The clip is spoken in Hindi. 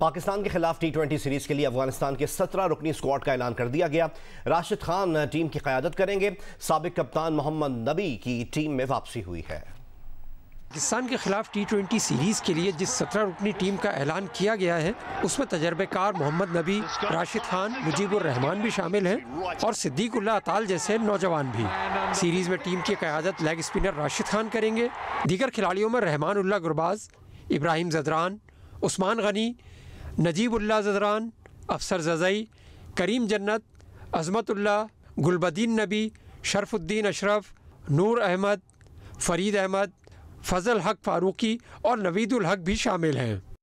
पाकिस्तान के खिलाफ टी ट्वेंटी सीरीज़ के लिए अफगानिस्तान के सत्रह रुकनी स्क्वाड का ऐलान कर दिया गया राशिद खान टीम की क्यादत करेंगे सबक कप्तान मोहम्मद नबी की टीम में वापसी हुई है पाकिस्तान के खिलाफ टी ट्वेंटी सीरीज़ के लिए जिस सत्रह रुकनी टीम का ऐलान किया गया है उसमें तजर्बेकार मोहम्मद नबी राशिद खान मुजीबुर रहमान भी शामिल हैं और सिद्दीकुल्ला अताल जैसे नौजवान भी सीरीज़ में टीम की क्यादत लेग स्पिनर राशिद खान करेंगे दीगर खिलाड़ियों में रहमान उल्ला गुरबाज इब्राहिम जदरान उस्मान गनी नजीबुल्ला जदरान अफसर जजई करीम जन्नत अजमतुल्ला गुलबद्दीन नबी शरफुद्दीन अशरफ नूर अहमद फरीद अहमद फजल हक फारूकी और नवीदुल हक भी शामिल हैं